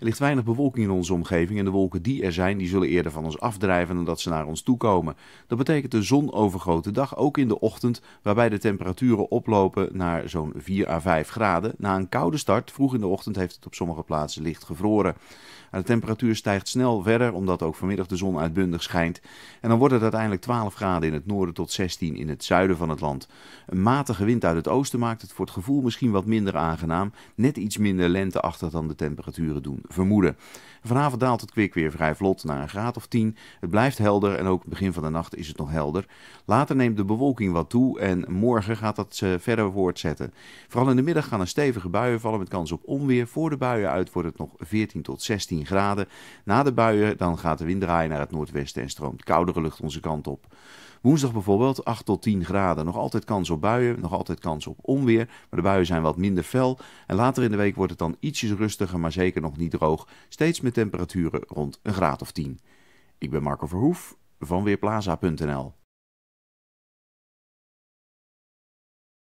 Er ligt weinig bewolking in onze omgeving en de wolken die er zijn, die zullen eerder van ons afdrijven dan dat ze naar ons toe komen. Dat betekent een zonovergoten dag, ook in de ochtend, waarbij de temperaturen oplopen naar zo'n 4 à 5 graden. Na een koude start, vroeg in de ochtend, heeft het op sommige plaatsen licht gevroren. De temperatuur stijgt snel verder, omdat ook vanmiddag de zon uitbundig schijnt. En dan wordt het uiteindelijk 12 graden in het noorden tot 16 in het zuiden van het land. Een matige wind uit het oosten maakt het voor het gevoel misschien wat minder aangenaam. Net iets minder lenteachtig dan de temperaturen doen vermoeden. Vanavond daalt het kwik weer vrij vlot naar een graad of 10. Het blijft helder en ook begin van de nacht is het nog helder. Later neemt de bewolking wat toe en morgen gaat dat eh, verder voortzetten. Vooral in de middag gaan er stevige buien vallen met kans op onweer. Voor de buien uit wordt het nog 14 tot 16 graden. Na de buien dan gaat de wind draaien naar het noordwesten en stroomt koudere lucht onze kant op. Woensdag bijvoorbeeld 8 tot 10 graden. Nog altijd kans op buien, nog altijd kans op onweer. Maar de buien zijn wat minder fel. En later in de week wordt het dan ietsjes rustiger, maar zeker nog niet steeds met temperaturen rond een graad of 10. Ik ben Marco Verhoef van Weerplaza.nl.